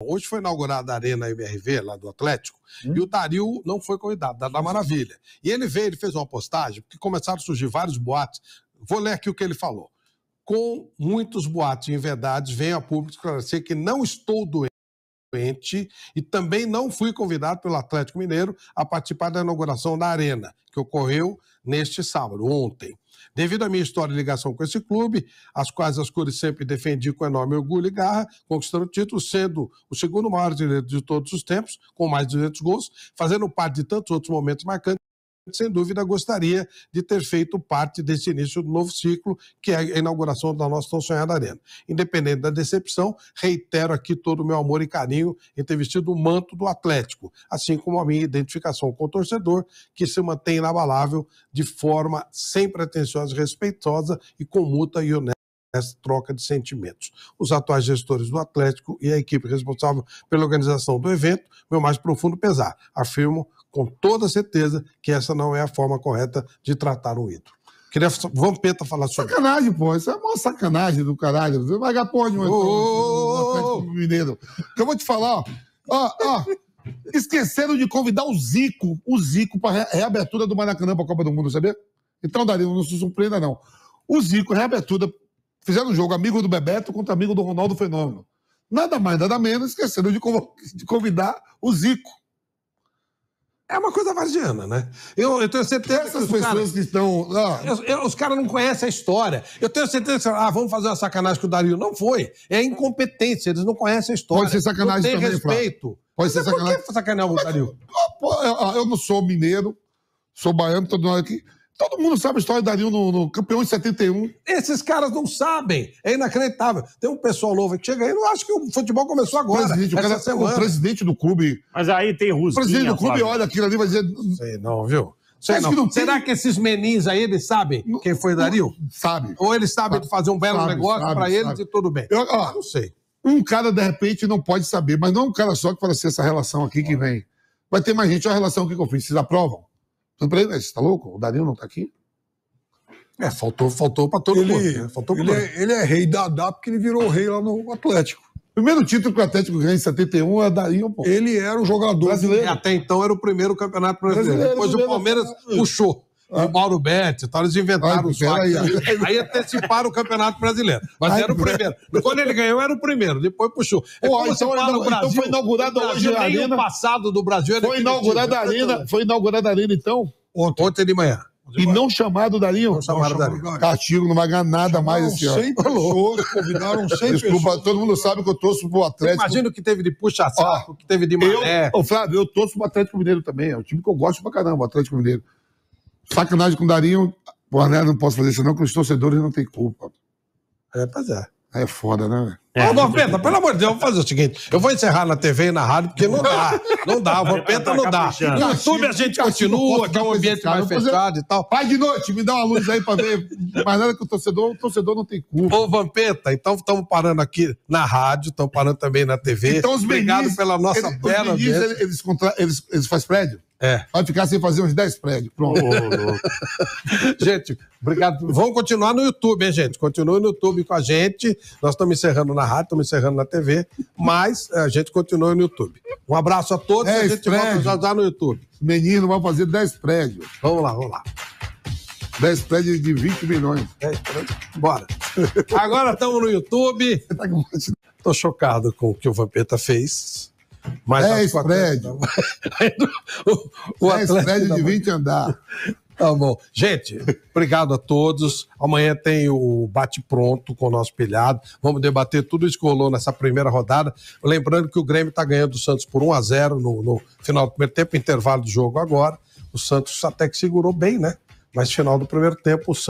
Hoje foi inaugurada a Arena MRV, lá do Atlético, hum. e o Dario não foi convidado, da uhum. Maravilha. E ele veio, ele fez uma postagem, porque começaram a surgir vários boatos. Vou ler aqui o que ele falou. Com muitos boatos e inverdades, venho a público esclarecer que não estou doente e também não fui convidado pelo Atlético Mineiro a participar da inauguração da Arena, que ocorreu neste sábado, ontem. Devido à minha história de ligação com esse clube, as quais as cores sempre defendi com enorme orgulho e garra, conquistando o título, sendo o segundo maior direito de todos os tempos, com mais de 200 gols, fazendo parte de tantos outros momentos marcantes sem dúvida, gostaria de ter feito parte desse início do novo ciclo, que é a inauguração da nossa tão sonhada arena. Independente da decepção, reitero aqui todo o meu amor e carinho em ter vestido o manto do Atlético, assim como a minha identificação com o torcedor, que se mantém inabalável de forma sempre atenciosa e respeitosa e com muta e honesta essa troca de sentimentos. Os atuais gestores do Atlético e a equipe responsável pela organização do evento, meu mais profundo pesar, afirmo com toda certeza que essa não é a forma correta de tratar um ídolo. Queria Vampeta falar sobre Sacanagem, pô. Isso é uma sacanagem do caralho. Você vai pônei, oh, um mineiro. eu vou te falar, ó. Ó, ó. Esqueceram de convidar o Zico, o Zico, para reabertura do Maracanã para a Copa do Mundo, sabia? Então, Danilo, não se surpreenda, não. O Zico, reabertura, fizeram um jogo amigo do Bebeto contra amigo do Ronaldo Fenômeno. Nada mais, nada menos, esqueceram de convidar o Zico. É uma coisa vaziana, né? Eu, eu tenho certeza. É essas que pessoas cara, que estão. Ah, eu, eu, os caras não conhecem a história. Eu tenho certeza que, ah, vamos fazer uma sacanagem com o Dario. Não foi. É incompetência, eles não conhecem a história. Pode ser sacanagem não tem também, respeito. Flávio. Pode ser sacanagem. É por que sacanear o Dario? Eu não sou mineiro, sou baiano, todo mundo aqui. Todo mundo sabe a história do Danilo no, no campeão em 71. Esses caras não sabem. É inacreditável. Tem um pessoal novo que chega aí, não acha que o futebol começou agora. Presidente, o, cara, é o presidente do clube. Mas aí tem russo. O presidente do clube sabe? olha aquilo ali e vai dizer. Sei não, viu? Sei não. Que não Será tem... que esses meninos aí, eles sabem não, quem foi Dario? Sabe. Ou eles sabem sabe, fazer um belo sabe, negócio para eles e tudo bem? Eu, ó, não sei. Um cara, de repente, não pode saber, mas não é um cara só que fala assim, essa relação aqui que vem. Vai ter mais gente, olha a relação que eu fiz, vocês aprovam? Eu falei, né? você tá louco? O Danilo não tá aqui? É, faltou, faltou pra todo ele, mundo. Né? Faltou ele, é, ele é rei da dá porque ele virou rei lá no Atlético. Primeiro título que o Atlético ganha em 71 é daí um Ele era o jogador brasileiro. Do... Até então era o primeiro campeonato brasileiro. brasileiro Depois o Palmeiras puxou ah. o Mauro Betti e tal, eles inventaram os fax. Aí. aí anteciparam o Campeonato Brasileiro. Mas Ai, era o primeiro. Quando ele ganhou, era o primeiro, depois puxou. É Pô, então, então, Brasil, então, foi inaugurado hoje a Arena. passado do Brasil foi inaugurada a Arena. Foi inaugurada a Arena, então? Ontem, ontem de manhã. E não chamado dali, Não chamado não, Castigo, não vai ganhar nada mais esse ano. 100 pessoas, convidaram 100 Desculpa, todo mundo sabe que eu torço pro Atlético. Imagina o que teve de puxa-saco, o que teve de mané. Eu, oh, Flávio, eu torço pro Atlético Mineiro também. É um time que eu gosto pra caramba, o Atlético Mineiro. Sacanagem com o Darinho, porra, né? não posso fazer isso não, que os torcedores não têm culpa. É, pois é. É foda, né, velho? É. vampeta, pelo amor de Deus, vamos fazer o seguinte: eu vou encerrar na TV e na rádio, porque não dá. Não dá, vampeta não dá. No YouTube a gente assim, continua, que é um ambiente mais fechado e tal. Pai de noite, me dá uma luz aí pra ver. Mas nada que o torcedor, o torcedor não tem culpa. Ô, Vampeta, então estamos parando aqui na rádio, estamos parando também na TV. Então, os Obrigado pela nossa eles, bela. Os meninos, eles, eles, contra... eles, eles fazem prédio? É. Vai ficar sem fazer uns 10 prédios. Pronto. gente, obrigado. Vamos continuar no YouTube, hein, gente? Continue no YouTube com a gente. Nós estamos encerrando na rádio, estamos encerrando na TV, mas eh, a gente continua no YouTube. Um abraço a todos dez a gente prédio. volta já, já no YouTube. Menino, vamos fazer 10 prédios. Vamos lá, vamos lá. 10 prédios de 20 milhões. 10 é, prédios. Bora. Agora estamos no YouTube. Tá Tô chocado com o que o Vampeta fez. Mas 10 prédios. 10 prédios de 20 andar. Tá bom. Gente, obrigado a todos. Amanhã tem o bate-pronto com o nosso pilhado. Vamos debater tudo isso que rolou nessa primeira rodada. Lembrando que o Grêmio está ganhando o Santos por 1 a 0 no, no final do primeiro tempo, intervalo do jogo agora. O Santos até que segurou bem, né? Mas final do primeiro tempo, o Santos.